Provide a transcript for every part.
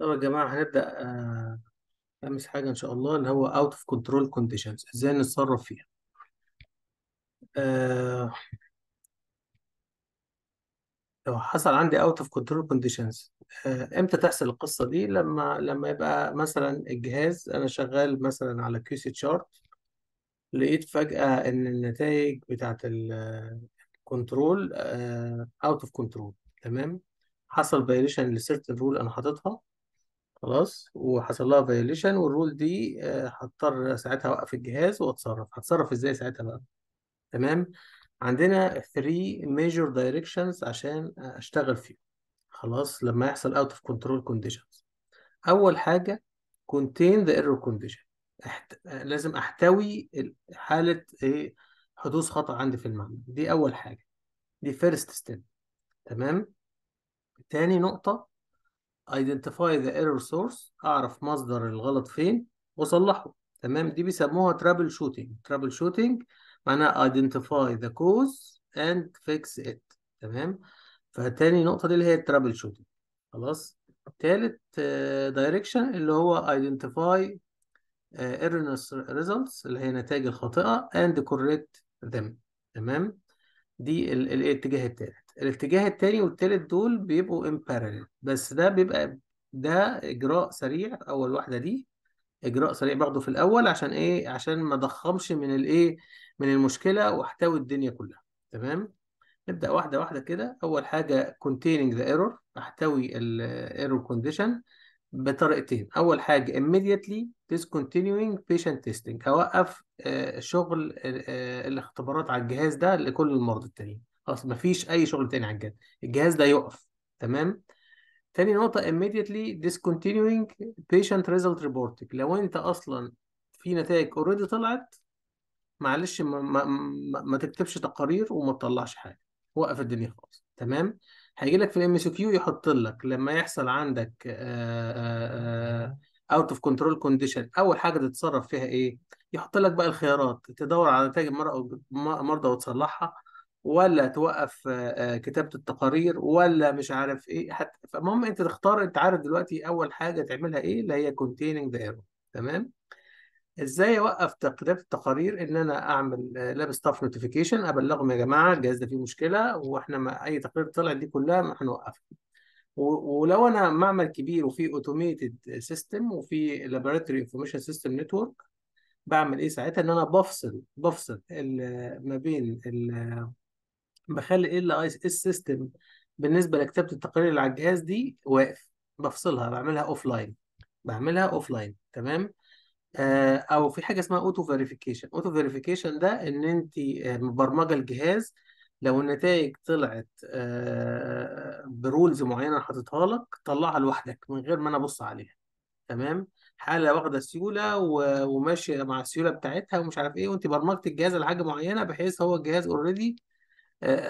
طب يا جماعة هنبدأ آه، أمس حاجة إن شاء الله اللي هو out of control conditions إزاي نتصرف فيها آه، لو حصل عندي out of control conditions آه، إمتى تحصل القصة دي لما لما يبقى مثلا الجهاز أنا شغال مثلا على QC chart لقيت فجأة إن النتائج بتاعة الكنترول آه، آه، out of control تمام حصل violation لسيرتن رول أنا حاططها خلاص وحصل لها فيوليشن والرول دي آه، هضطر ساعتها اوقف الجهاز واتصرف هتصرف ازاي ساعتها بقى تمام عندنا 3 ميجر دايركشنز عشان اشتغل فيه خلاص لما يحصل اوت اوف كنترول كونديشنز اول حاجه contain the error condition لازم احتوي حاله ايه حدوث خطأ عندي في المعمل دي اول حاجه دي فيرست ستيب تمام تاني نقطه identify the error source اعرف مصدر الغلط فين واصلحه تمام دي بيسموها trouble shooting trouble shooting معناها identify the cause and fix it تمام فتاني نقطه دي اللي هي trouble shooting خلاص تالت direction اللي هو identify erroneous results اللي هي نتائج الخاطئه and correct them تمام دي الاتجاه التالت الاتجاه التاني والتالت دول بيبقوا بارلل بس ده بيبقى ده اجراء سريع اول واحده دي اجراء سريع باخده في الاول عشان ايه عشان ما ضخمش من الايه من المشكله واحتوي الدنيا كلها تمام نبدا واحده واحده كده اول حاجه containing the error احتوي الايرور كونديشن بطريقتين اول حاجه immediately discontinuing patient testing هوقف آه، شغل آه، آه، الاختبارات على الجهاز ده لكل المرضى التانيين خلاص مفيش اي شغل تاني على الجهاز الجهاز ده يقف تمام تاني نقطة immediately discontinuing patient result reporting لو انت اصلا في نتائج اوريدي طلعت معلش ما, ما, ما, ما تكتبش تقارير وما تطلعش حاجة وقف الدنيا خالص تمام هيجي لك في الام اس كيو يحط لك لما يحصل عندك اوت اوف كنترول كونديشن اول حاجه تتصرف فيها ايه يحط لك بقى الخيارات تدور على نتائج مرضى وتصلحها ولا توقف آه، آه، كتابه التقارير ولا مش عارف ايه حتى فالمهم انت تختار انت عارف دلوقتي اول حاجه تعملها ايه اللي هي containing the error تمام ازاي اوقف كتابه التقارير ان انا اعمل لاب ستاف نوتيفيكيشن ابلغهم يا جماعه الجهاز ده فيه مشكله واحنا ما اي تقرير طلع دي كلها ما هنوقفها ولو انا معمل كبير وفي اوتوميتد سيستم وفي لابوراتوري انفورميشن سيستم نتورك بعمل ايه ساعتها ان انا بفصل بفصل ما بين بخلي ال اي اس سيستم بالنسبه لكتابه التقارير اللي على الجهاز دي واقف بفصلها بعملها اوف لاين بعملها اوف لاين تمام آه، او في حاجه اسمها اوتو فيريفيكيشن اوتو فيريفيكيشن ده ان انت آه، مبرمجه الجهاز لو النتائج طلعت آه، برولز معينه حاططها لك طلعها لوحدك من غير ما انا ابص عليها تمام حاله واخده سيوله وماشيه مع السيوله بتاعتها ومش عارف ايه وانت برمجت الجهاز لحاجه معينه بحيث هو الجهاز اوريدي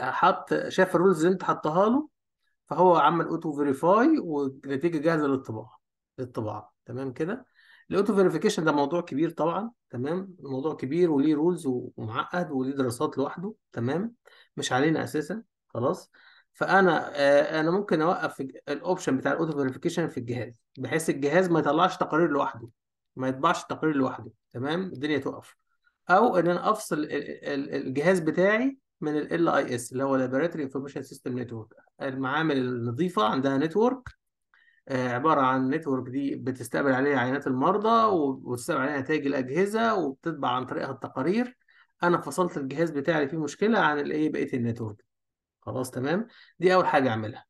حط شاف الرولز اللي انت حطها له فهو عمل اوتو فيريفاي والنتيجه جاهزه للطباعه للطباعه تمام كده الاوتو فيريفيكيشن ده موضوع كبير طبعا تمام الموضوع كبير وليه رولز ومعقد وليه دراسات لوحده تمام مش علينا اساسا خلاص فانا آه انا ممكن اوقف الاوبشن بتاع الاوتو فيريفيكيشن في الجهاز بحيث الجهاز ما يطلعش تقارير لوحده ما يطبعش تقارير لوحده تمام الدنيا تقف او ان انا افصل الجهاز بتاعي من ال LIS اللي هو Laboratory انفورميشن سيستم نتورك المعامل النظيفه عندها نتورك آه، عباره عن نتورك دي بتستقبل عليها عينات المرضى وبتستقبل عليها نتائج الاجهزه وبتطبع عن طريقها التقارير انا فصلت الجهاز بتاعي اللي فيه مشكله عن الايه بقيه النتورك خلاص تمام دي اول حاجه اعملها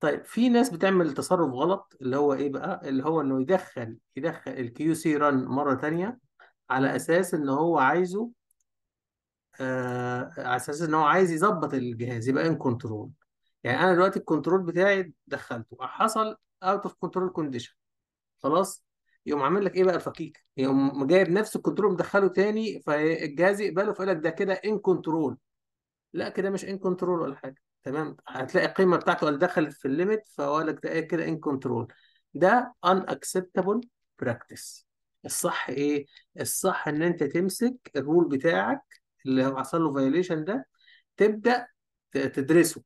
طيب في ناس بتعمل تصرف غلط اللي هو ايه بقى اللي هو انه يدخل يدخل الكيو سي ران مره تانية على اساس ان هو عايزه آه، على اساس ان هو عايز يظبط الجهاز يبقى ان كنترول يعني انا دلوقتي الكنترول بتاعي دخلته حصل اوت اوف كنترول كونديشن خلاص يقوم عامل لك ايه بقى الفكيك يقوم جايب نفس الكنترول مدخله تاني فالجهاز يقبله فيقول لك ده كده ان كنترول لا كده مش ان كنترول ولا حاجه تمام هتلاقي القيمه بتاعته اللي دخلت في الليميت فقال لك ده إيه كده ان كنترول ده ان اكسبتابل براكتس الصح ايه الصح ان انت تمسك الرول بتاعك اللي حصل له فايوليشن ده تبدا تدرسه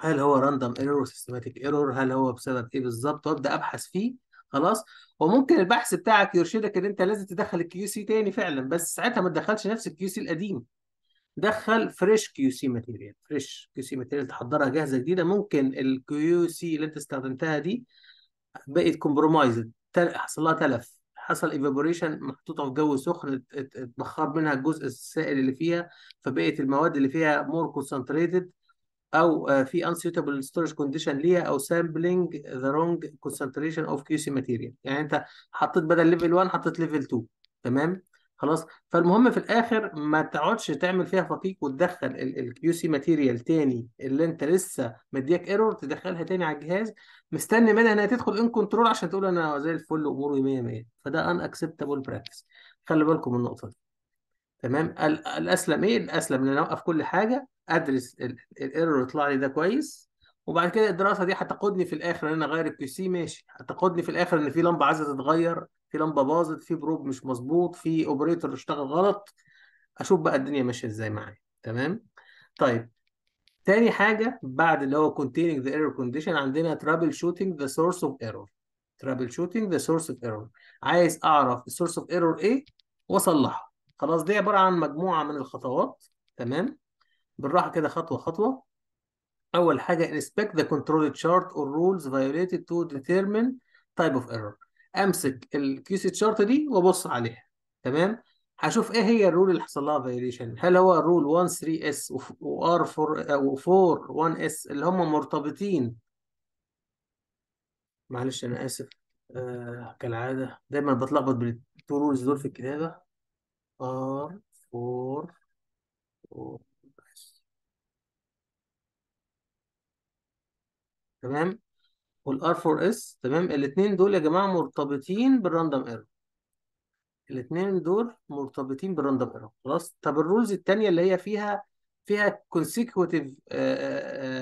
هل هو راندوم ايرور سيستماتيك ايرور هل هو بسبب ايه بالظبط وابدا ابحث فيه خلاص وممكن البحث بتاعك يرشدك ان انت لازم تدخل الكيو سي تاني فعلا بس ساعتها ما تدخلش نفس الكيو سي القديم دخل فريش كيو سي ماتيريال فريش كيو سي ماتيريال تحضرها جاهزه جديده ممكن الكيو سي اللي انت استخدمتها دي بقت كومبرومايزد حصل لها تلف حصل ايفابوريشن محطوطه في جو سخن اتبخر منها الجزء السائل اللي فيها فبقت المواد اللي فيها مور كونسنتريتد او آه، في unsuitable storage condition ليها او sampling the wrong concentration of QC material يعني انت حطيت بدل ليفل 1 حطيت ليفل 2 تمام خلاص فالمهم في الاخر ما تقعدش تعمل فيها فقيق وتدخل الكيو سي ماتيريال تاني اللي انت لسه مديك ايرور تدخلها تاني على الجهاز مستني منها انها تدخل ان كنترول عشان تقول انا زي الفل اموري 100 100 فده ان اكسبتابل براكتس خلي بالكم من النقطه دي تمام الاسلم ايه الاسلم ان انا اوقف كل حاجه ادرس الايرور يطلع لي ده كويس وبعد كده الدراسه دي هتقودني في الاخر ان انا اغير الكيو سي ماشي هتقودني في الاخر ان في لمبه عايزه تتغير في لمبه باظت في بروب مش مظبوط في اوبريتور اشتغل غلط اشوف بقى الدنيا ماشيه ازاي معايا تمام طيب تاني حاجه بعد اللي هو containing the error condition عندنا trouble shooting the source of error trouble shooting the source of error عايز اعرف السورس اوف ايرور ايه واصلحه خلاص دي عباره عن مجموعه من الخطوات تمام بالراحه كده خطوه خطوه اول حاجه inspect the control chart or rules violated to determine type of error امسك الكيس تشارت دي وابص عليها تمام هشوف ايه هي الرول اللي حصل لها فيريشن هل هو الرول 1 3 اس وار 4 و4 1 اس اللي هم مرتبطين معلش انا اسف آه كالعاده دايما بتلخبط بالتو رولز دول في الكتابه ار 4 تمام والار 4 اس تمام الاثنين دول يا جماعه مرتبطين بالراندوم ايرور الاثنين دول مرتبطين بالراندوم ايرور خلاص طب الرولز الثانيه اللي هي فيها فيها كونسيكوتيف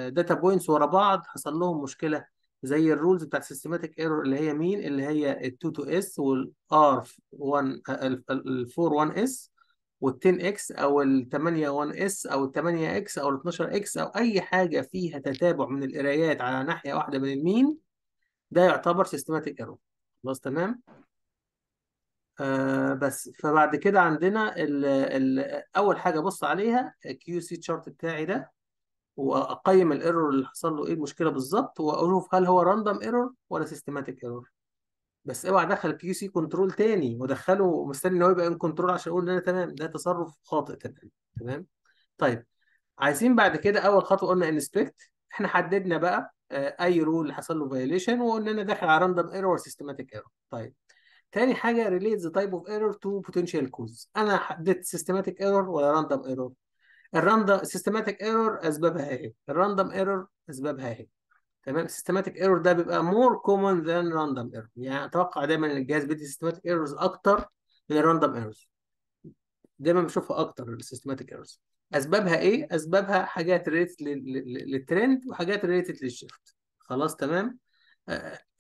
داتا بوينتس ورا بعض حصل لهم مشكله زي الرولز بتاعت السيستماتيك ايرور اللي هي مين اللي هي ال2 2 اس والار 1 ال4 1 اس وال 10 اكس او ال 8 1 اس او ال 8 اكس او ال 12 اكس او اي حاجه فيها تتابع من القرايات على ناحيه واحده من المين ده يعتبر سيستماتيك ايرور خلاص تمام آه بس فبعد كده عندنا الـ الـ اول حاجه بص عليها كيو سي تشارت بتاعي ده واقيم الايرور اللي حصل له ايه المشكله بالظبط واشوف هل هو راندوم ايرور ولا سيستماتيك ايرور بس اوعى ادخل الكيو سي كنترول تاني وادخله مستني ان هو يبقى ان كنترول عشان اقول ان انا تمام ده تصرف خاطئ تمام تمام طيب عايزين بعد كده اول خطوه قلنا انسبكت احنا حددنا بقى آه، اي رول حصل له فايوليشن وقلنا انا داخل على راندوم ايرور سيستماتيك ايرور طيب تاني حاجه ريليت ذا تايب اوف ايرور تو بوتنشال كوز انا حددت سيستماتيك ايرور ولا راندوم ايرور الراندوم سيستماتيك ايرور اسبابها ايه الراندوم ايرور اسبابها ايه تمام سيستماتيك ايرور ده بيبقى مور كومن ذان راندوم ايرور يعني اتوقع دايما ان الجهاز بيدي سيستماتيك ايرورز اكتر من الراندوم ايرورز دايما بشوفها اكتر السيستماتيك ايرورز اسبابها ايه اسبابها حاجات ريليتد للترند وحاجات ريليتد للشيفت خلاص تمام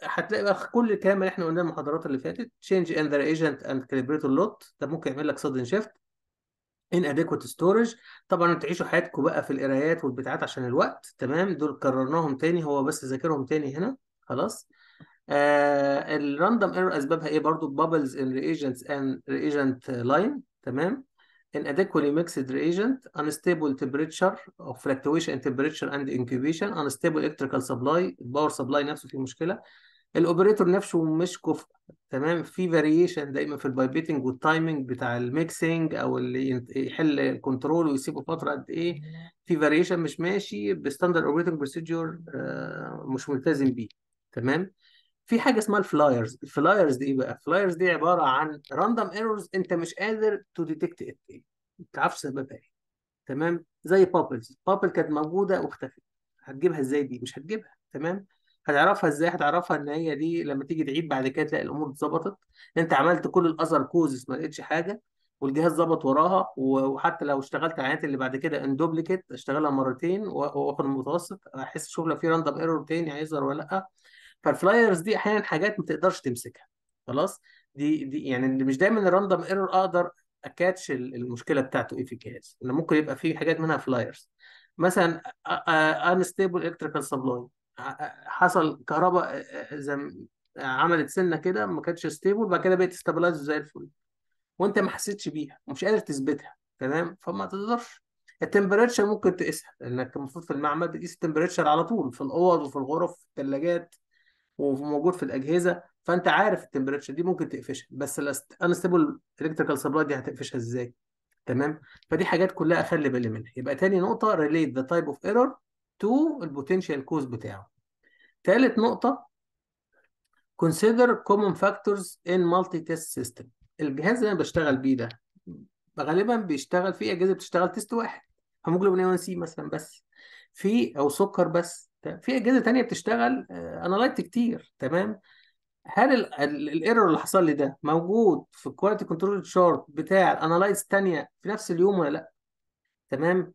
هتلاقي بقى كل الكلام اللي احنا قلناه المحاضرات اللي فاتت change in the agent and calibrator lot ده ممكن يعمل لك sudden shift inadequate storage طبعا تعيشوا حياتكم بقى في القرايات والبتاعات عشان الوقت تمام دول كررناهم تاني هو بس ذاكرهم تاني هنا خلاص آه الراندوم ايرور اسبابها ايه برضو بابلز ان ريجنتس ان reagent line تمام inadequately mixed reagent unstable temperature او fluctuation تمبريتشر temperature and incubation unstable electrical supply الباور سبلاي نفسه فيه مشكله الاوبريتور نفسه مش كفء تمام في فاريشن دايما في البايبيتنج والتايمنج بتاع الميكسنج او اللي يحل الكنترول ويسيبه فتره قد ايه في فاريشن مش ماشي بستاندرد اوبريتنج آه، بروسيدور مش ملتزم بيه تمام في حاجه اسمها الفلايرز الفلايرز دي ايه بقى الفلايرز دي عباره عن راندوم ايرورز انت مش قادر تو ديتكت ات ايه ما تعرفش سببها ايه تمام زي بابلز بابل كانت موجوده واختفت هتجيبها ازاي دي مش هتجيبها تمام هتعرفها ازاي هتعرفها ان هي دي لما تيجي تعيد بعد كده تلاقي الامور اتظبطت انت عملت كل الاذر كوزز ما لقيتش حاجه والجهاز ظبط وراها وحتى لو اشتغلت على العينات اللي بعد كده ان دوبليكيت اشتغلها مرتين واخد المتوسط احس شوف لو في راندوم ايرور تاني هيظهر ولا لا فالفلايرز دي احيانا حاجات ما تقدرش تمسكها خلاص دي دي يعني مش دايما الراندوم ايرور اقدر اكاتش المشكله بتاعته ايه في الجهاز ان ممكن يبقى في حاجات منها فلايرز مثلا انستيبل الكتريكال سبلاي حصل كهرباء آه، آه، زي آه، عملت سنه كده ما كانتش ستيبل بعد كده بقت ستابلايز زي الفل وانت ما حسيتش بيها ومش قادر تثبتها تمام فما تقدرش التمبريتشر ممكن تقيسها لانك المفروض في المعمل بتقيس التمبريتشر على طول في الاوض وفي الغرف في الثلاجات وموجود في الاجهزه فانت عارف التمبريتشر دي ممكن تقفشها بس الانستبل الكتريكال سبلاي دي هتقفشها ازاي تمام فدي حاجات كلها اخلي بالي منها يبقى تاني نقطه ريليت ذا تايب اوف ايرور تو البوتنشال كوز بتاعه ثالث نقطة consider common factors in multi test system الجهاز اللي انا بشتغل بيه ده غالبا بيشتغل فيه اجهزه بتشتغل تيست واحد هيموجلوبين اي 1 سي مثلا بس في او سكر بس في اجهزه تانية بتشتغل انالايت آه، كتير تمام هل الايرور اللي حصل لي ده موجود في الكواليتي كنترول شارت بتاع الانالايز تانية في نفس اليوم ولا لا تمام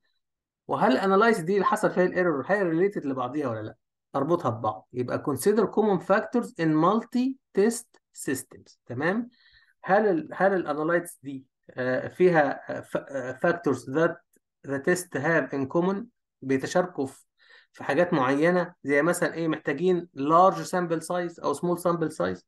وهل الانالايز دي اللي حصل فيها الايرور هي ريليتد لبعضيها ولا لا اربطها ببعض يبقى consider common factors in multi test systems تمام هل الـ هل الانالايز دي آه، فيها آه، آه، factors that the test have in common بيتشاركوا في في حاجات معينه زي مثلا ايه محتاجين لارج سامبل سايز او سمول سامبل سايز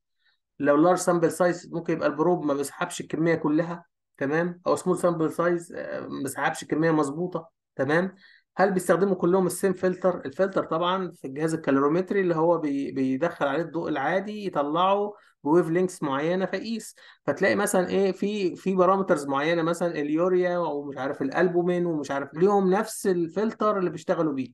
لو لارج سامبل سايز ممكن يبقى البروب ما بيسحبش الكميه كلها تمام او سمول سامبل سايز ما بيسحبش الكميه مظبوطه تمام هل بيستخدموا كلهم السيم فلتر الفلتر طبعا في الجهاز الكالوريمتري اللي هو بي بيدخل عليه الضوء العادي يطلعه بويف لينكس معينه فقيس فتلاقي مثلا ايه في في بارامترز معينه مثلا اليوريا ومش عارف الالبومين ومش عارف ليهم نفس الفلتر اللي بيشتغلوا بيه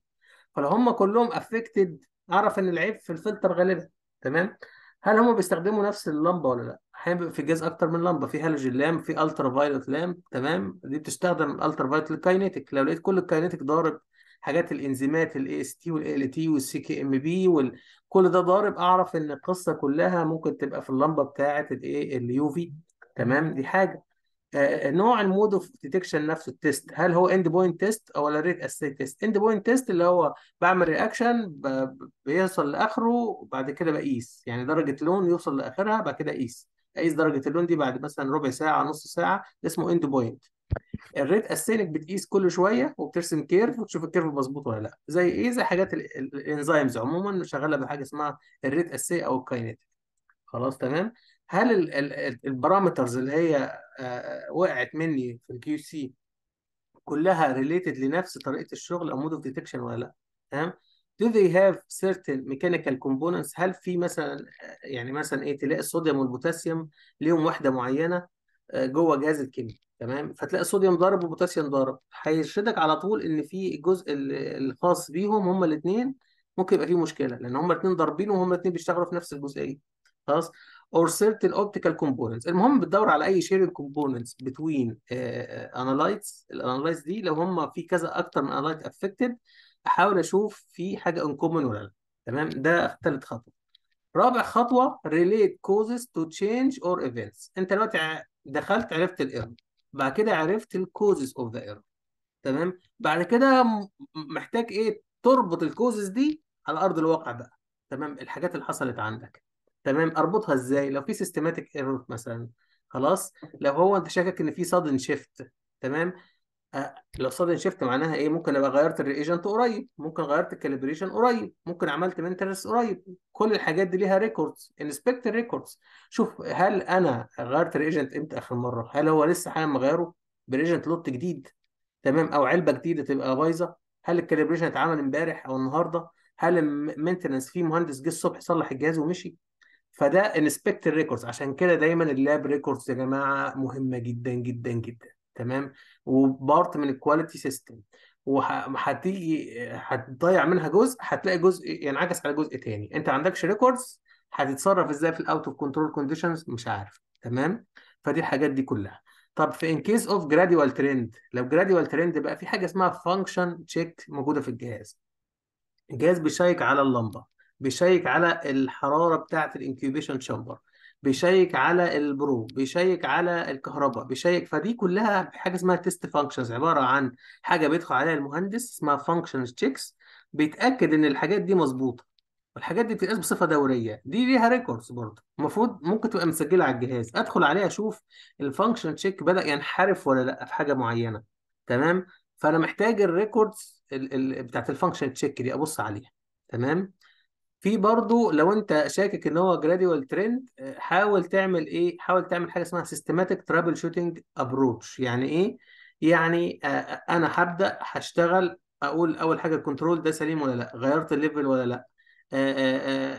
فلو هم كلهم افكتد اعرف ان العيب في الفلتر غالبا تمام هل هم بيستخدموا نفس اللمبه ولا لا احيانا بيبقى في جاز اكتر من لمبه في هالوجين لام في الترا فايلوت لام تمام دي بتستخدم الالترا فايلوت للكاينيتيك لو لقيت كل الكاينيتك ضارب حاجات الانزيمات الاي اس تي والال تي والسي كي ام بي وكل ده ضارب اعرف ان القصه كلها ممكن تبقى في اللمبه بتاعه الايه اليو في تمام دي حاجه آه, آه،, آه، نوع المود اوف ديتكشن نفسه التيست هل هو اند بوينت تيست او ولا ريت اسي تيست اند بوينت تيست اللي هو بعمل رياكشن بيوصل لاخره وبعد كده بقيس يعني درجه لون يوصل لاخرها بعد كده اقيس قيس درجه اللون دي بعد مثلا ربع ساعه نص ساعه ده اسمه اند بوينت الريت اسينك بتقيس كل شويه وبترسم كيرف وتشوف الكيرف مظبوط ولا لا زي ايه زي حاجات الانزيمز عموما شغاله بحاجه اسمها الريت اسي او الكاينيتيك خلاص تمام هل البارامترز اللي هي آه، وقعت مني في الكيو سي كلها ريليتد لنفس طريقه الشغل او مود اوف ديتكشن ولا لا تمام do they have certain mechanical components هل في مثلا يعني مثلا ايه تلاقي الصوديوم والبوتاسيوم ليهم وحده معينه آه، جوه جهاز الكيمياء تمام فتلاقي الصوديوم ضارب وبوتاسيوم ضارب هيرشدك على طول ان في الجزء الخاص بيهم هما الاثنين ممكن يبقى فيه مشكله لان هما الاثنين ضاربين وهما الاثنين بيشتغلوا في نفس الجزئيه خلاص or certain optical components المهم بتدور على اي sharing components between uh, analytes الانالايتس دي لو هم في كذا اكتر من analyte affected احاول اشوف في حاجه ان كومن ولا لا تمام ده ثالث خطوه رابع خطوه ريليت كوزز تو تشينج اور ايفنتس انت دلوقتي دخلت عرفت الايرور بعد كده عرفت الكوزز اوف ذا ايرور تمام بعد كده محتاج ايه تربط الكوزز دي على ارض الواقع بقى تمام الحاجات اللي حصلت عندك تمام اربطها ازاي لو في سيستماتيك ايرور مثلا خلاص لو هو انت شاكك ان في سادن شيفت تمام آه، لو سادن شيفت معناها ايه ممكن ابقى غيرت الريجنت قريب ممكن غيرت الكاليبريشن قريب ممكن عملت مينتنس قريب كل الحاجات دي ليها ريكوردز انسبكت الريكوردز شوف هل انا غيرت الريجنت امتى اخر مره هل هو لسه حالا مغيره بريجنت لوت جديد تمام او علبه جديده تبقى بايظه هل الكاليبريشن اتعمل امبارح او النهارده هل المينتنس في مهندس جه الصبح صلح الجهاز ومشي فده انسبكت الريكوردز عشان كده دايما اللاب ريكوردز يا جماعه مهمه جدا جدا جدا تمام وبارت من الكواليتي سيستم وهتيجي هتضيع منها جزء هتلاقي جزء ينعكس على جزء تاني انت ما عندكش ريكوردز هتتصرف ازاي في الاوت اوف كنترول كونديشنز مش عارف تمام فدي الحاجات دي كلها طب في ان كيس اوف جراديوال ترند لو جراديوال ترند بقى في حاجه اسمها فانكشن تشيك موجوده في الجهاز الجهاز بيشيك على اللمبه بيشيك على الحراره بتاعه الانكيوبيشن شامبر بيشيك على البرو بيشيك على الكهرباء بيشيك فدي كلها حاجه اسمها تيست فانكشنز عباره عن حاجه بيدخل عليها المهندس اسمها فانكشنز تشيكس بيتاكد ان الحاجات دي مظبوطه والحاجات دي بتتقاس بصفه دوريه دي ليها ريكوردز برضه المفروض ممكن تبقى مسجله على الجهاز ادخل عليها اشوف الفانكشن تشيك بدا ينحرف ولا لا في حاجه معينه تمام فانا محتاج الريكوردز بتاعت الفانكشن تشيك دي ابص عليها تمام في برضو لو انت شاكك ان هو جراديوال آه، ترند حاول تعمل ايه حاول تعمل حاجه اسمها سيستماتيك ترابل شوتنج ابروتش يعني ايه يعني آه، آه، انا هبدا هشتغل اقول اول حاجه الكنترول ده سليم ولا لا غيرت الليفل ولا لا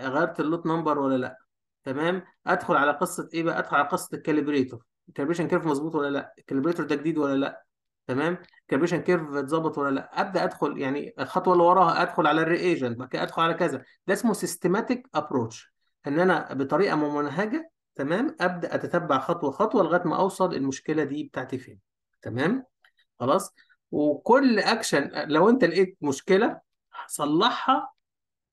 غيرت اللوت نمبر ولا لا تمام ادخل على قصه ايه بقى ادخل على قصه الكاليبريتور الكاليبريشن كيرف مظبوط ولا لا الكاليبريتور ده جديد ولا لا تمام كالبيشن كيرف اتظبط ولا لا ابدا ادخل يعني الخطوه اللي وراها ادخل على الري ايجنت بعد كده ادخل على كذا ده اسمه سيستماتيك ابروتش ان انا بطريقه ممنهجه تمام ابدا اتتبع خطوه خطوه لغايه ما اوصل المشكله دي بتاعتي فين تمام خلاص وكل اكشن لو انت لقيت مشكله صلحها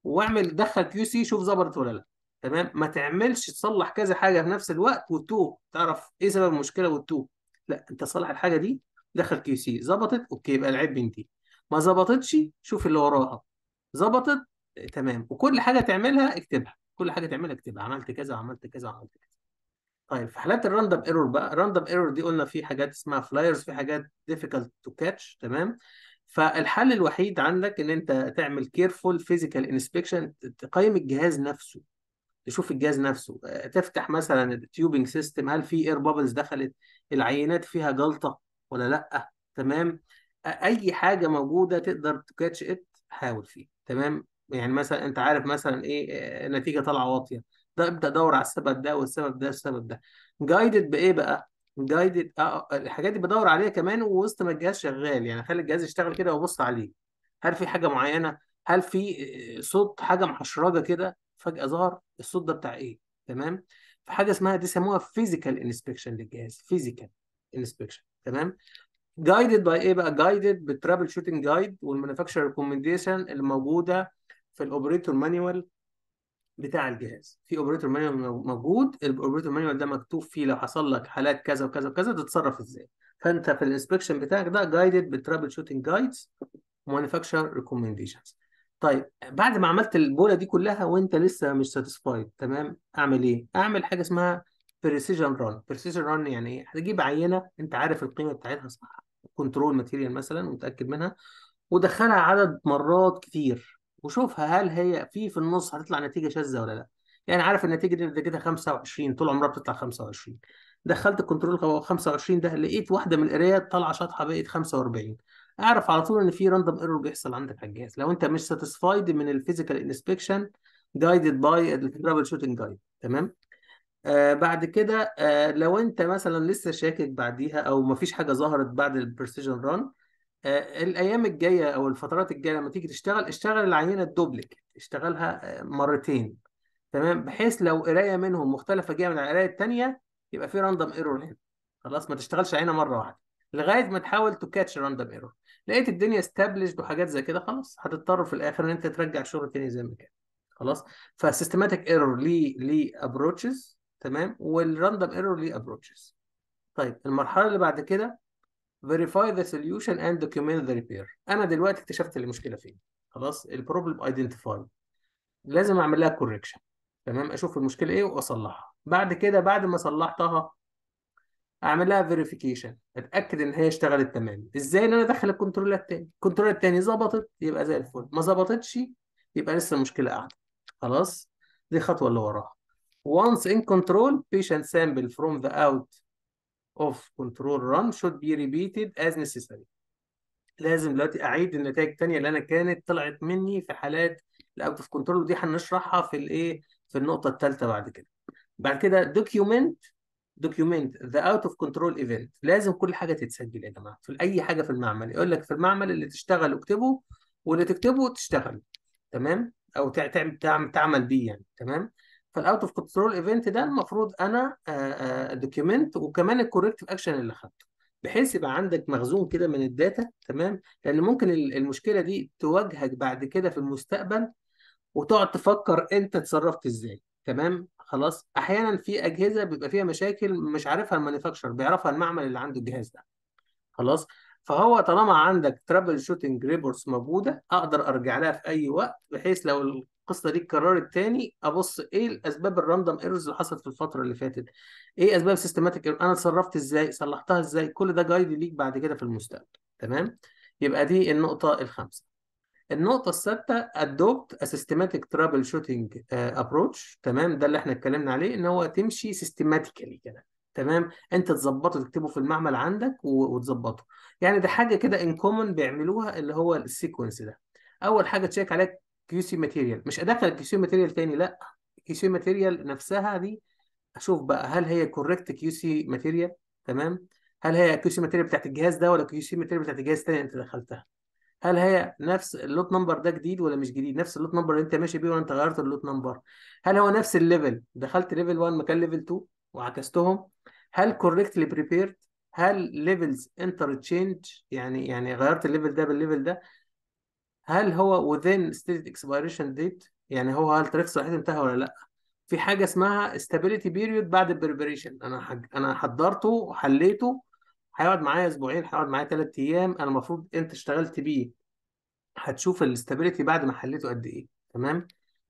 واعمل دخل كيو سي شوف ظبطت ولا لا تمام ما تعملش تصلح كذا حاجه في نفس الوقت وتوه تعرف ايه سبب المشكله وتوه لا انت صلح الحاجه دي دخل كيو سي ظبطت اوكي يبقى العيب بنتي ما ظبطتش شوف اللي وراها ظبطت تمام وكل حاجه تعملها اكتبها كل حاجه تعملها اكتبها عملت كذا عملت كذا عملت كذا طيب في حالات الراندوم ايرور بقى الراندوم ايرور دي قلنا في حاجات اسمها فلايرز في حاجات ديفيكلت تو كاتش تمام فالحل الوحيد عندك ان انت تعمل كيرفول فيزيكال انسبكشن تقيم الجهاز نفسه تشوف الجهاز نفسه آه، تفتح مثلا التيوبنج سيستم هل في اير بابلز دخلت العينات فيها جلطه ولا لا تمام اي حاجه موجوده تقدر تكاتش ات حاول فيها تمام يعني مثلا انت عارف مثلا ايه نتيجه طالعه واطيه ده ابدا دور على السبب ده والسبب ده والسبب ده جايدد بايه بقى جايدد آه،, اه الحاجات دي بدور عليها كمان ووسط ما الجهاز شغال يعني خلي الجهاز يشتغل كده وابص عليه هل في حاجه معينه هل في صوت حاجه محشرجه كده فجاه ظهر الصوت ده بتاع ايه تمام في حاجه اسمها دي يسموها فيزيكال انسبكشن للجهاز فيزيكال انسبكشن تمام جايدد باي ايه بقى جايدد بالترابل شوتنج جايد والمانيفاكتشر ريكومنديشن اللي موجوده في الاوبريتور مانيوال بتاع الجهاز في اوبريتور مانيوال موجود الاوبريتور مانيوال ده مكتوب فيه لو حصل لك حالات كذا وكذا وكذا تتصرف ازاي فانت في الانسبكشن بتاعك ده جايدد بالترابل شوتنج جايدز مانيفاكتشر ريكومنديشنز طيب بعد ما عملت البوله دي كلها وانت لسه مش ساتيسفايد تمام اعمل ايه اعمل حاجه اسمها بريسيجن ران بريسيجن ران يعني ايه هتجيب عينه انت عارف القيمه بتاعتها صح كنترول ماتيريال مثلا ومتاكد منها ودخلها عدد مرات كتير وشوفها هل هي في في النص هتطلع نتيجه شاذه ولا لا يعني عارف النتيجه دي نتيجتها 25 طول عمرها بتطلع 25 دخلت الكنترول 25 ده لقيت واحده من القرايات طالعه شاطحه بقت 45 اعرف على طول ان في راندوم ايرور بيحصل عندك على الجهاز لو انت مش ساتيسفايد من الفيزيكال انسبكشن جايدد باي الترابل شوتنج جايد تمام آه، بعد كده آه لو انت مثلا لسه شاكك بعديها او مفيش حاجه ظهرت بعد البرسيجن ران آه الايام الجايه او الفترات الجايه لما تيجي تشتغل اشتغل العينه الدوبلك اشتغلها آه، مرتين تمام بحيث لو قرايه منهم مختلفه جايه من القرايه الثانيه يبقى في راندوم ايرور هنا خلاص ما تشتغلش عينه مره واحده لغايه ما تحاول تو كاتش راندوم ايرور لقيت الدنيا استابلشد وحاجات زي كده خلاص هتضطر في الاخر ان انت ترجع الشغل تاني زي ما كان خلاص فالسيستماتيك ايرور ليه ليه ابروتشز تمام والراندوم ايرور ليه ابروتشز طيب المرحله اللي بعد كده فيريفاي ذا سوليوشن اند دوكيومنت ذا ريبير انا دلوقتي اكتشفت المشكله فين خلاص البروبلم ايدنتيفاي لازم اعمل لها كوركشن تمام اشوف المشكله ايه واصلحها بعد كده بعد ما صلحتها اعمل لها فيريفيكيشن اتاكد ان هي اشتغلت تمام ازاي ان انا ادخل الكنترول التاني الكنترول التاني ظبطت يبقى زي الفل ما ظبطتش يبقى لسه المشكله قاعده خلاص دي خطوه اللي وراها Once in control, patient sample from the out of control run should be repeated as necessary. لازم دلوقتي اعيد النتائج الثانيه اللي انا كانت طلعت مني في حالات الاوت اوف كنترول ودي هنشرحها في الايه في النقطه الثالثه بعد كده. بعد كده دوكيومنت دوكيومنت ذا اوت اوف كنترول ايفنت لازم كل حاجه تتسجل يا جماعه في اي حاجه في المعمل يقول لك في المعمل اللي تشتغل اكتبه واللي تكتبه تشتغل تمام او تعمل تعمل بيه يعني تمام فالاوت اوف كنترول ايفنت ده المفروض انا دوكيمنت آه، آه، وكمان الكوركتيف اكشن اللي خدته بحيث يبقى عندك مخزون كده من الداتا تمام لان ممكن المشكله دي تواجهك بعد كده في المستقبل وتقعد تفكر انت اتصرفت ازاي تمام خلاص احيانا في اجهزه بيبقى فيها مشاكل مش عارفها المانيفاكتشر بيعرفها المعمل اللي عنده الجهاز ده خلاص فهو طالما عندك ترابل شوتنج ريبورتس موجوده اقدر ارجع لها في اي وقت بحيث لو القصه دي اتكررت تاني ابص ايه الاسباب الراندوم ايرورز اللي حصلت في الفتره اللي فاتت ايه اسباب سيستماتيك انا اتصرفت ازاي صلحتها ازاي كل ده جايد ليك بعد كده في المستقبل تمام يبقى دي النقطه الخامسه النقطه السادسه ادوبت ا سيستماتيك ترابل شوتنج ابروتش تمام ده اللي احنا اتكلمنا عليه ان هو تمشي سيستماتيكلي كده تمام انت تظبطه تكتبه في المعمل عندك وتظبطه يعني ده حاجه كده ان كومن بيعملوها اللي هو السيكونس ده اول حاجه تشيك عليك كيو سي ماتيريال مش ادخل الكيو سي ماتيريال تاني لا كيو سي ماتيريال نفسها دي اشوف بقى هل هي كوريكت كيو سي ماتيريال تمام هل هي كيو سي ماتيريال بتاعت الجهاز ده ولا كيو سي ماتيريال بتاعت الجهاز تاني انت دخلتها هل هي نفس اللوت نمبر ده جديد ولا مش جديد نفس اللوت نمبر اللي انت ماشي بيه ولا انت غيرت اللوت نمبر هل هو نفس الليفل دخلت ليفل 1 مكان ليفل 2 وعكستهم هل كوريكتلي بريبيرد هل ليفلز انتر تشينج يعني يعني غيرت الليفل ده بالليفل ده هل هو within stated expiration date يعني هو هل التنافس الوحيد انتهى ولا لا في حاجه اسمها stability period بعد البريبريشن انا حج... انا حضرته وحليته هيقعد معايا اسبوعين هيقعد معايا ثلاث ايام انا المفروض انت اشتغلت بيه هتشوف الاستابيليتي بعد ما حليته قد ايه تمام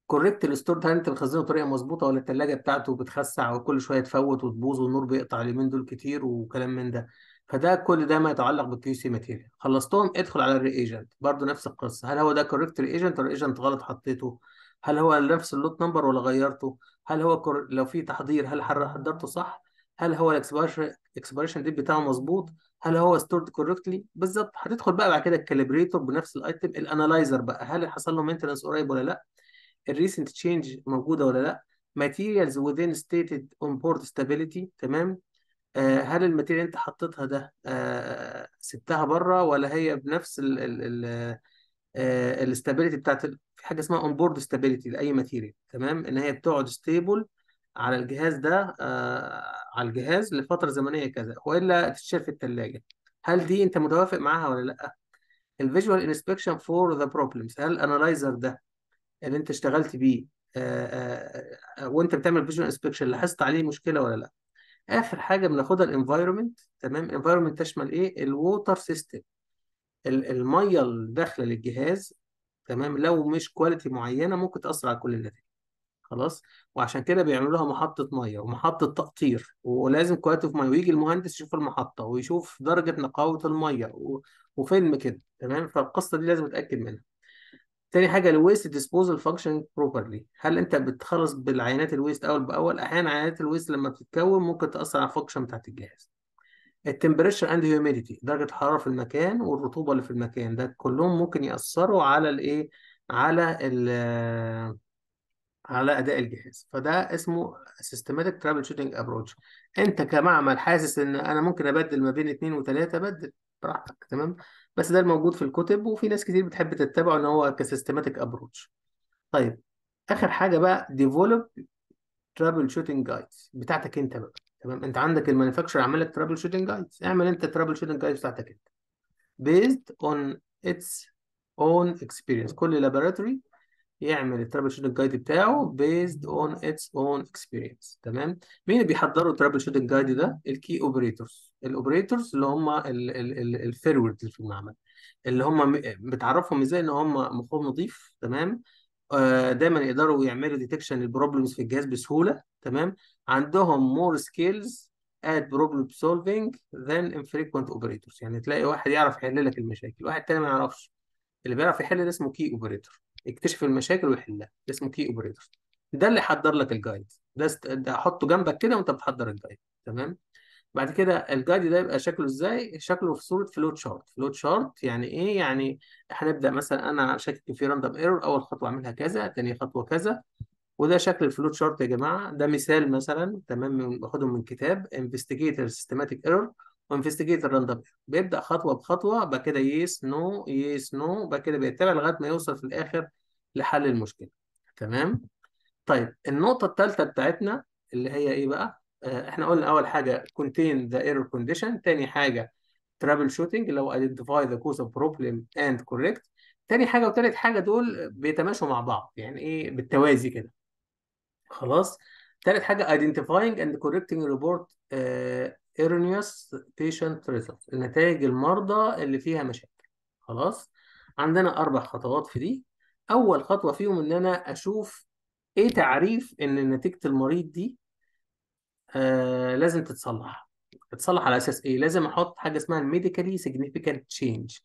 كوريكت الستور ده انت مخزنه بطريقه مظبوطه ولا الثلاجه بتاعته بتخسع وكل شويه تفوت وتبوظ والنور بيقطع اليومين دول كتير وكلام من ده فده كل ده ما يتعلق بالكيو سي ماتيريال خلصتهم ادخل على الريجنت برضو نفس القصه هل هو ده كوريكت ريجنت ولا ريجنت غلط حطيته هل هو نفس اللوت نمبر ولا غيرته هل هو كور... لو في تحضير هل حضرته صح هل هو الاكسبريشن ديت بتاعه مظبوط هل هو ستورد كوركتلي بالظبط هتدخل بقى بعد كده الكاليبريتور بنفس الايتم الانالايزر بقى هل حصل له مينتنس قريب ولا لا الريسنت تشينج موجوده ولا لا materials within stated on board stability تمام آه، هل الماتيريال اللي انت حطيتها ده آه، سبتها بره ولا هي بنفس ال ال ال آه، الاستابيليتي بتاعت في حاجه اسمها اون بورد استابيليتي لاي ماتيريال تمام ان هي بتقعد ستيبل على الجهاز ده على الجهاز لفتره زمنيه كذا والا تتشال في الثلاجه هل دي انت متوافق معاها ولا لا الفيجوال انسبكشن فور ذا بروبلمز هل الانالايزر ده اللي انت اشتغلت بيه وانت بتعمل فيجوال انسبكشن لاحظت عليه مشكله ولا لا اخر حاجه بناخدها الانفايرمنت تمام انفايرمنت تشمل ايه الووتر سيستم الميه الداخله للجهاز تمام لو مش كواليتي معينه ممكن تاثر على كل النتائج خلاص وعشان كده بيعملوا لها محطه ميه ومحطه تقطير ولازم كواليتي في ميه ويجي المهندس يشوف المحطه ويشوف درجه نقاوه الميه وفيلم كده تمام فالقصه دي لازم اتاكد منها تاني حاجه الويست ديسبوزال فانكشن بروبرلي هل انت بتخلص بالعينات الويست اول باول احيانا عينات الويست لما بتتكون ممكن تاثر على الفانكشن بتاعت الجهاز التمبريتشر اند هيوميديتي درجه الحراره في المكان والرطوبه اللي في المكان ده كلهم ممكن ياثروا على الايه على ال آه، على اداء الجهاز فده اسمه سيستماتيك ترابل شوتنج ابروتش انت كمعمل حاسس ان انا ممكن ابدل ما بين اثنين وثلاثه بدل براحتك تمام بس ده الموجود في الكتب وفي ناس كتير بتحب تتبعه ان هو كسيستماتيك ابروتش طيب اخر حاجه بقى ديفلوب ترابل شوتنج جايدز بتاعتك انت بقى تمام انت عندك المانيفاكتشر عامل لك ترابل شوتنج جايدز اعمل انت ترابل شوتنج جايدز بتاعتك انت بيزد اون اتس اون اكسبيرينس كل لابوراتوري يعمل الترابل شوتنج جايد بتاعه بيزد اون اتس اون اكسبيرينس تمام مين اللي بيحضروا الترابل شوتنج جايد ده الكي اوبريتورز الاوبريتورز اللي هم الفيروردز في المعمل اللي هم بتعرفهم ازاي ان هم مخهم نظيف تمام آه، دايما يقدروا يعملوا ديتكشن البروبلمز في الجهاز بسهوله تمام عندهم مور سكيلز اد بروبلم سولفينج ذان انفريكوينت اوبريتورز يعني تلاقي واحد يعرف يحل لك المشاكل واحد تاني ما يعرفش اللي بيعرف يحل ده اسمه كي اوبريتور اكتشف المشاكل ويحلها ده اسمه كي اوبريتور ده اللي حضر لك الجايد ده, احطه ده حطه جنبك كده وانت بتحضر الجايد تمام بعد كده الجايد ده يبقى شكله ازاي؟ شكله في صوره فلو تشارت، فلو تشارت يعني ايه؟ يعني هنبدا مثلا انا شاكك في راندوم ايرور اول خطوه اعملها كذا، تاني خطوه كذا وده شكل الفلو تشارت يا جماعه، ده مثال مثلا تمام باخدهم من كتاب انفستيجيتور سيستماتيك ايرور راندم ايرور، بيبدا خطوه بخطوه بعد كده يس نو يس نو بعد كده بيتبع لغايه ما يوصل في الاخر لحل المشكله تمام طيب النقطه الثالثه بتاعتنا اللي هي ايه بقى آه، احنا قلنا اول حاجه contain the error condition تاني حاجه trouble shooting اللي هو identify the cause of problem and correct تاني حاجه وتالت حاجه دول بيتماشوا مع بعض يعني ايه بالتوازي كده خلاص تالت حاجه identifying and correcting report uh, erroneous patient results النتائج المرضى اللي فيها مشاكل خلاص عندنا اربع خطوات في دي اول خطوه فيهم ان انا اشوف ايه تعريف ان نتيجه المريض دي آه لازم تتصلح تتصلح على اساس ايه لازم احط حاجه اسمها ميديكالي سيجنيفيكانت تشينج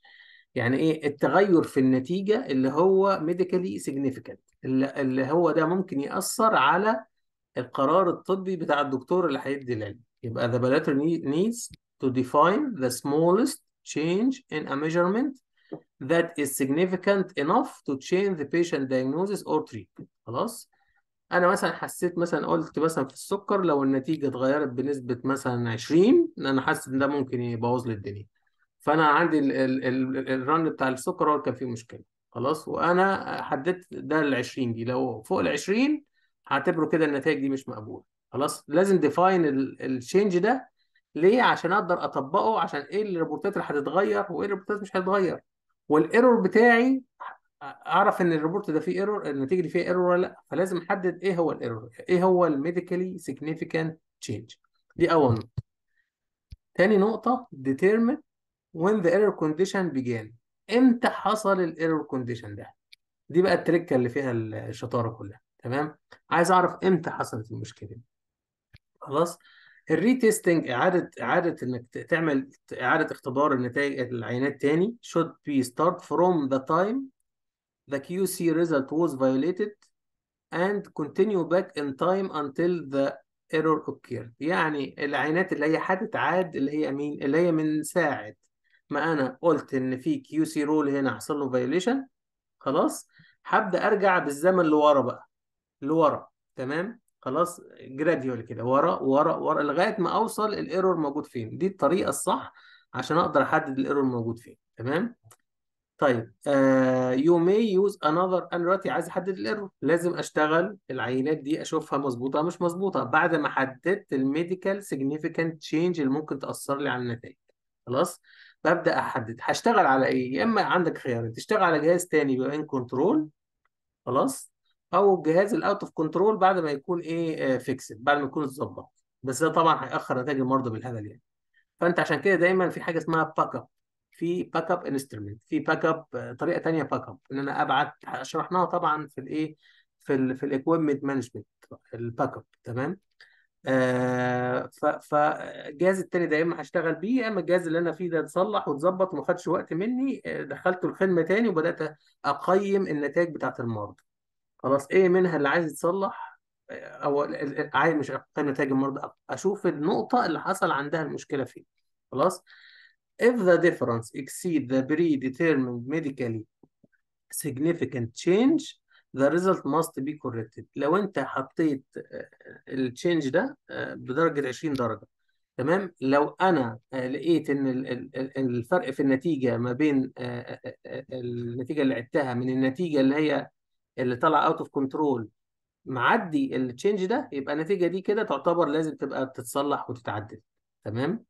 يعني ايه التغير في النتيجه اللي هو ميديكالي سيجنيفيكانت اللي هو ده ممكن ياثر على القرار الطبي بتاع الدكتور اللي هيدي العلاج يبقى the بلاتر needs to define the smallest change in a measurement that is significant enough to change the patient diagnosis or treatment خلاص انا مثلا حسيت مثلا قلت مثلا في السكر لو النتيجه اتغيرت بنسبه مثلا 20 انا حاسس ان ده ممكن يبوظ لي الدنيا فانا عندي الرن بتاع السكر هو كان فيه مشكله خلاص وانا حددت ده ال 20 دي لو فوق ال 20 هعتبره كده النتائج دي مش مقبوله خلاص لازم ديفاين الشينج ده ليه عشان اقدر اطبقه عشان ايه الريبورتات اللي هتتغير وايه الريبورتات مش هتتغير والايرور بتاعي اعرف ان الريبورت ده فيه ايرور النتيجه دي فيها ايرور ولا لا فلازم احدد ايه هو الايرور ايه هو الميديكالي سيجنيفيكانت تشينج دي اول نقطه تاني نقطه ديتيرمين وين ذا ايرور كونديشن بيجان امتى حصل الايرور كونديشن ده دي بقى التركه اللي فيها الشطاره كلها تمام عايز اعرف امتى حصلت المشكله دي خلاص الريتستنج اعاده اعاده انك تعمل اعاده اختبار النتائج العينات تاني should be start from the time the QC result was violated and continue back in time until the error occurred يعني العينات اللي هي حدت عاد اللي هي مين اللي هي من ساعة ما انا قلت ان في QC rule هنا حصل له violation خلاص هبدا ارجع بالزمن لورا بقى لورا تمام خلاص جراديوال كده ورا ورا ورا لغايه ما اوصل الايرور موجود فين دي الطريقه الصح عشان اقدر احدد الايرور موجود فين تمام طيب يو ماي يوز انذر انا دلوقتي عايز احدد الايرور لازم اشتغل العينات دي اشوفها مظبوطه مش مظبوطه بعد ما حددت الميديكال سيجنيفيكانت تشينج اللي ممكن تاثر لي على النتائج خلاص ببدا احدد هشتغل على ايه يا اما عندك خيارين تشتغل على جهاز تاني بيبقى ان كنترول خلاص او الجهاز الاوت اوف كنترول بعد ما يكون ايه فيكسد آه، بعد ما يكون اتظبط بس ده طبعا هياخر نتائج المرضى بالهبل يعني فانت عشان كده دايما في حاجه اسمها باك اب في باك اب انسترومنت في باك اب آه، طريقه ثانيه باك اب ان انا ابعت شرحناها طبعا في الايه في الـ في الاكويبمنت مانجمنت الباك اب تمام آه فالجهاز التاني ده يا اما هشتغل بيه يا اما الجهاز اللي انا فيه ده اتصلح واتظبط وما خدش وقت مني آه، دخلته الخدمه تاني وبدات اقيم النتائج بتاعت المرضى خلاص ايه منها اللي عايز يتصلح آه، او عايز مش اقيم نتائج المرضى اشوف النقطه اللي حصل عندها المشكله فين خلاص If the difference exceed the predetermined medically significant change the result must be corrected لو انت حطيت آه، change ده آه، بدرجة 20 درجة تمام لو انا آه، لقيت ان الفرق في النتيجة ما بين النتيجة اللي عدتها من النتيجة اللي هي اللي طالعة اوت اوف كنترول معدي change ده يبقى النتيجة دي كده تعتبر لازم تبقى بتتصلح وتتعدل تمام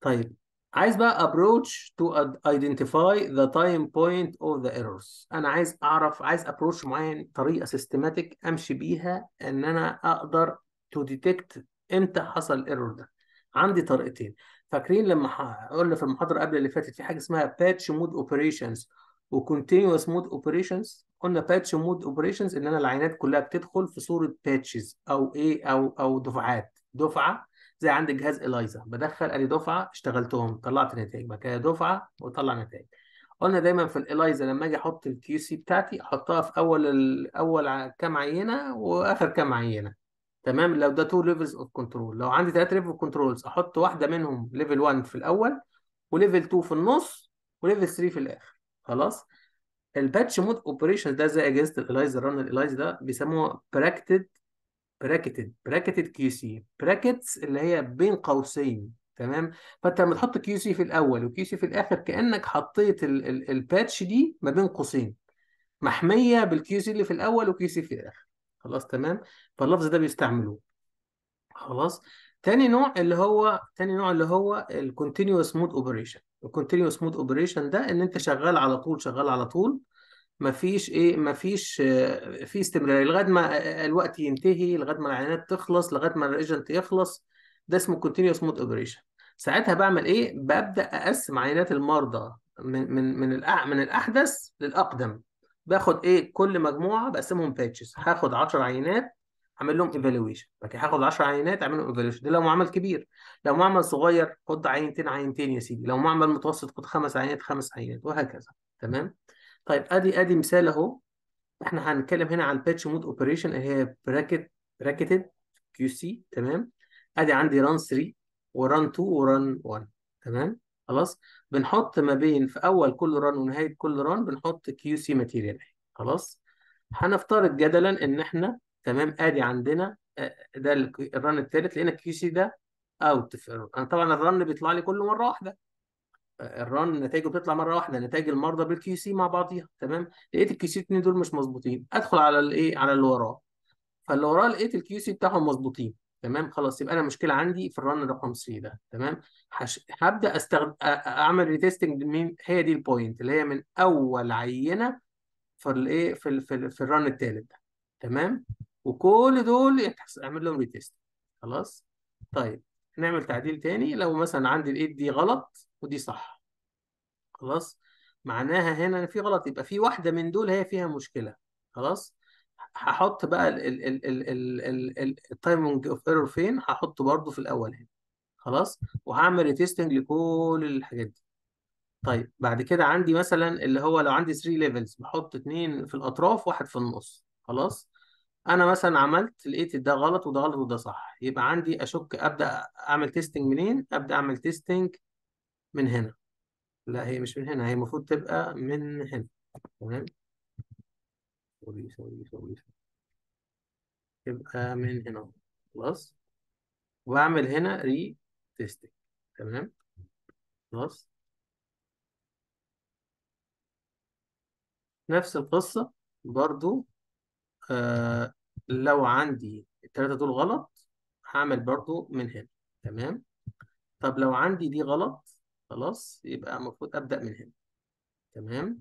طيب عايز بقى approach to identify the time point of the errors انا عايز اعرف عايز approach معين طريقه systematic امشي بيها ان انا اقدر to detect امتى حصل الايرور ده عندي طريقتين فاكرين لما قلنا في المحاضره قبل اللي فاتت في حاجه اسمها باتش مود اوبريشنز وكونتينوس مود اوبريشنز قلنا باتش مود اوبريشنز ان انا العينات كلها بتدخل في صوره باتشز او ايه او او دفعات دفعه زي عندك جهاز اليزا بدخل ادي دفعه اشتغلتهم طلعت نتائج بقى كده دفعه واطلع نتائج قلنا دايما في الاليزا لما اجي احط الكيو سي بتاعتي احطها في اول اول كام عينه واخر كام عينه تمام لو ده تو ليفلز اوف كنترول لو عندي ثلاث ليفل كنترولز احط واحده منهم ليفل 1 في الاول وليفل 2 في النص وليفل 3 في الاخر خلاص الباتش مود اوبريشن ده زي اجهزه الاليزا رن الاليزا ده بيسموها براكتد براكتد براكتد كيو سي براكتس اللي هي بين قوسين تمام فانت لما تحط كيو سي في الاول وكيو سي في الاخر كانك حطيت الباتش دي ما بين قوسين محميه بالكيو سي اللي في الاول وكيو سي في الاخر خلاص تمام فاللفظ ده بيستعملوه خلاص تاني نوع اللي هو تاني نوع اللي هو الكونتينوس مود اوبريشن الكونتينوس مود اوبريشن ده ان انت شغال على طول شغال على طول ما فيش ايه ما فيش آه، في استمراريه لغايه ما الوقت ينتهي لغايه ما العينات تخلص لغايه ما الايجنت يخلص ده اسمه كونتينوس مود اوبريشن ساعتها بعمل ايه ببدا اقسم عينات المرضى من من من الأع... من الاحدث للاقدم باخد ايه كل مجموعه بقسمهم باتشز هاخد 10 عينات اعمل لهم ايفالويشن بعد كده هاخد 10 عينات اعمل لهم ايفالويشن ده لو معمل كبير لو معمل صغير خد عينتين عينتين يا سيدي لو معمل متوسط خد خمس عينات خمس عينات وهكذا تمام طيب ادي ادي مثال اهو احنا هنتكلم هنا عن باتش مود اوبريشن اللي هي براكت براكتد كيو سي تمام ادي عندي ران 3 وران 2 وران 1 تمام خلاص بنحط ما بين في اول كل ران ونهايه كل ران بنحط كيو سي ماتيريال خلاص هنفترض جدلا ان احنا تمام ادي عندنا آه، ده الران الثالث لان الكيو سي ده اوت انا طبعا الران بيطلع لي كل مره واحده الران نتائجه بتطلع مره واحده نتائج المرضى بالكيو سي مع بعضيها تمام لقيت الكيو سي الاثنين دول مش مظبوطين ادخل على الايه على اللي وراه فاللي وراه لقيت الكيو سي بتاعهم مظبوطين تمام خلاص يبقى انا مشكله عندي في الران رقم 3 ده تمام حش... هبدا استخدم اعمل ريتستنج من هي دي البوينت اللي هي من اول عينه في الايه في ال... في, ال... في الران الثالث ده تمام وكل دول اعمل لهم ريتست خلاص طيب نعمل تعديل تاني لو مثلا عندي الايد دي غلط ودي صح خلاص معناها هنا في غلط يبقى في واحدة من دول هي فيها مشكلة خلاص هحط بقى التايمنج اوف ايرور فين هحطه برضو في الاول هنا خلاص وهعمل ريتستنج لكل الحاجات دي طيب بعد كده عندي مثلا اللي هو لو عندي 3 ليفلز بحط اثنين في الاطراف واحد في النص خلاص انا مثلا عملت لقيت ده غلط وده غلط وده صح يبقى عندي اشك ابدا اعمل تيستنج منين ابدا اعمل تيستنج من هنا لا هي مش من هنا هي المفروض تبقى من هنا تمام سوري سوري سوري تبقى من هنا خلاص واعمل هنا ري تيستنج تمام خلاص نفس القصة برضو آه لو عندي التلاتة دول غلط هعمل برضو من هنا تمام طب لو عندي دي غلط خلاص يبقى المفروض ابدا من هنا تمام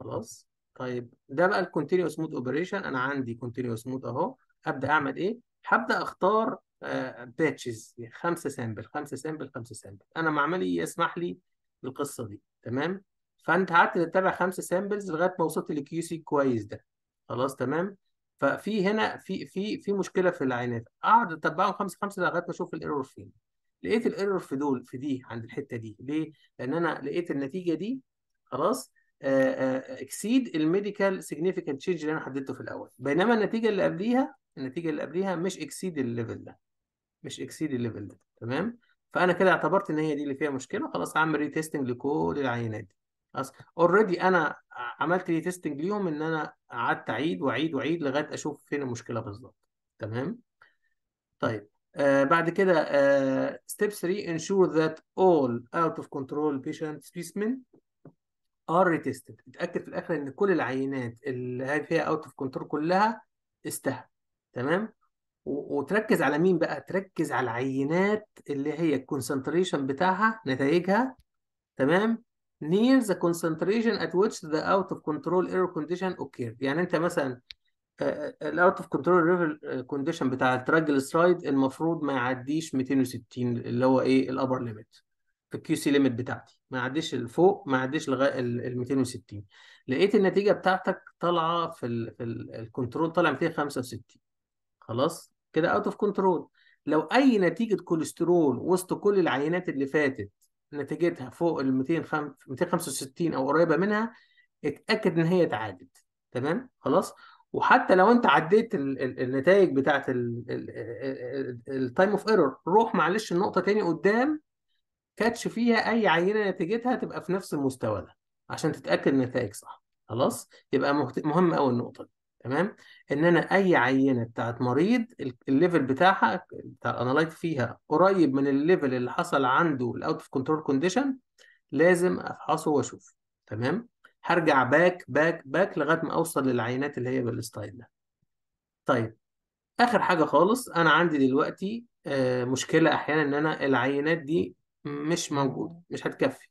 خلاص طيب ده بقى الكونتينوس مود اوبريشن انا عندي كونتينوس مود اهو ابدا اعمل ايه هبدا اختار باتشز آه، uh, خمسه سامبل خمسه سامبل خمسه سامبل انا معملي يسمح لي بالقصه دي تمام فانت قعدت تتابع خمسه سامبلز لغايه ما وصلت للكيو سي كويس ده خلاص تمام ففي هنا في في في مشكله في العينات اقعد اتبعهم خمسه خمسه لغايه ما اشوف الايرور فين لقيت الايرور في دول في دي عند الحته دي ليه؟ لان انا لقيت النتيجه دي خلاص اكسيد الميديكال سيجنيفيكانت تشينج اللي انا حددته في الاول بينما النتيجه اللي قبليها النتيجه اللي قبليها مش اكسيد الليفل ده مش اكسيد الليفل ده تمام فانا كده اعتبرت ان هي دي اللي فيها مشكله خلاص اعمل تيستنج لكل العينات دي خلاص اوريدي انا عملت تيستنج ليهم ان انا قعدت اعيد واعيد واعيد لغايه اشوف فين المشكله بالظبط تمام طيب بعد كده step 3 ensure that all out of control patient specimen are retested اتأكد في الآخر إن كل العينات اللي فيها out of control كلها استهى تمام وتركز على مين بقى تركز على العينات اللي هي concentration بتاعها نتائجها تمام near the concentration at which the out of control error condition occurred يعني انت مثلا الاوت اوف كنترول ريفر كونديشن بتاع التراجل سترايد المفروض ما يعديش 260 اللي هو ايه الابر ليميت الكيو سي ليميت بتاعتي ما يعديش لفوق ما يعديش لغايه ال 260 لقيت النتيجه بتاعتك طالعه في الكنترول طالع 265 خلاص كده اوت اوف كنترول لو اي نتيجه كوليسترول وسط كل العينات اللي فاتت نتيجتها فوق ال 265 او قريبه منها اتاكد ان هي اتعادت تمام خلاص وحتى لو انت عديت النتائج بتاعت التايم اوف ايرور روح معلش النقطه تاني قدام كاتش فيها اي عينه نتيجتها تبقى في نفس المستوى ده عشان تتاكد النتائج صح خلاص يبقى مهم قوي النقطه دي تمام ان انا اي عينه بتاعت مريض الليفل بتاعها بتاع الانالايت فيها قريب من الليفل اللي حصل عنده الاوت اوف كنترول كونديشن لازم افحصه واشوف تمام هرجع باك باك باك لغايه ما اوصل للعينات اللي هي بالستايل ده طيب اخر حاجه خالص انا عندي دلوقتي آه، مشكله احيانا ان انا العينات دي مش موجوده مش هتكفي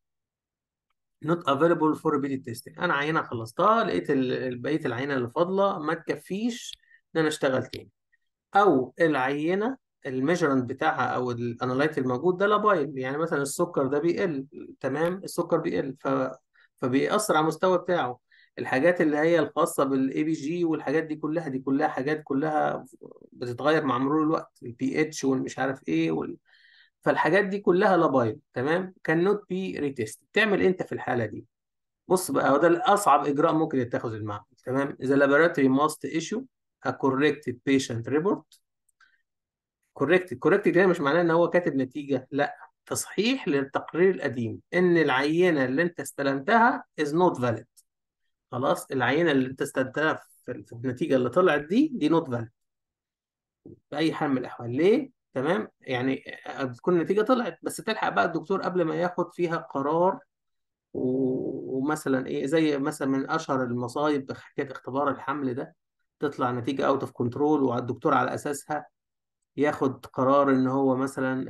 not available for repeated testing انا عينه خلصتها لقيت بقيه العينه اللي فاضله ما تكفيش ان انا اشتغل تاني او العينه الميجرنت بتاعها او الانالايت الموجود ده لابايل يعني مثلا السكر ده بيقل تمام السكر بيقل فبيأثر على المستوى بتاعه الحاجات اللي هي الخاصة بالاي بي جي والحاجات دي كلها دي كلها حاجات كلها بتتغير مع مرور الوقت البي اتش والمش عارف ايه وال... فالحاجات دي كلها لابايل تمام كان نوت بي ريتست بتعمل انت في الحالة دي بص بقى هو ده اصعب اجراء ممكن يتخذ المعمل تمام اذا laboratory ماست ايشو ا corrected بيشنت ريبورت كوركتد corrected هنا مش معناه ان هو كاتب نتيجة لا تصحيح للتقرير القديم ان العينه اللي انت استلمتها از نوت فاليد خلاص العينه اللي انت استلمتها في النتيجه اللي طلعت دي دي نوت فاليد باي حال من الاحوال ليه تمام يعني بتكون النتيجه طلعت بس تلحق بقى الدكتور قبل ما ياخد فيها قرار ومثلا ايه زي مثلا من اشهر المصايب حكايه اختبار الحمل ده تطلع نتيجه اوت اوف كنترول والدكتور على اساسها ياخد قرار ان هو مثلا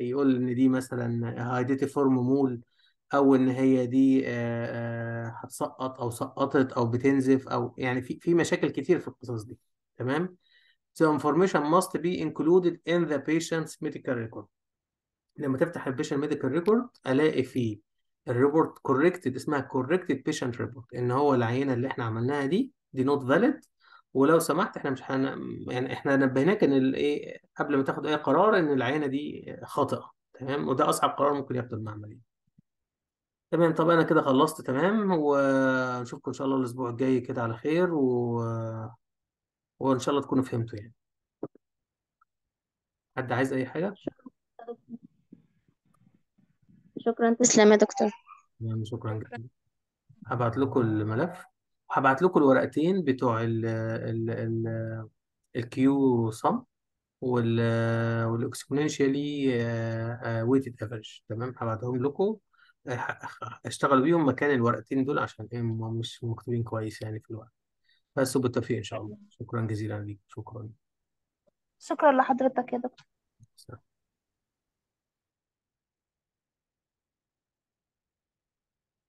يقول ان دي مثلا هايديتيفورم مول او ان هي دي هتسقط او سقطت او بتنزف او يعني في في مشاكل كتير في القصص دي تمام The information must be included in the patient's medical record لما تفتح البيشنت ميديكال ريكورد الاقي فيه الريبورت corrected اسمها corrected بيشنت ريبورت ان هو العينه اللي احنا عملناها دي دي نوت فاليد ولو سمحت احنا مش حن... يعني احنا نبهناك ان الايه قبل ما تاخد اي قرار ان العينه دي خاطئه تمام وده اصعب قرار ممكن ياخده المعمل تمام طب انا كده خلصت تمام ونشوفكم ان شاء الله الاسبوع الجاي كده على خير و... وان شاء الله تكونوا فهمتوا يعني حد عايز اي حاجه شكرا تسلم يا دكتور شكرا جدا هبعت لكم الملف وهبعت لكم الورقتين بتوع ال ال ال الكيو صم وال والاكسبوننشالي ويتد افريج تمام هبعتهم لكم اشتغلوا آه، بيهم مكان الورقتين دول عشان هم إيه، مش مكتوبين كويس يعني في الورق بس وبالتوفيق ان شاء الله شكرا جزيلا ليك شكرا شكرا لحضرتك يا دكتور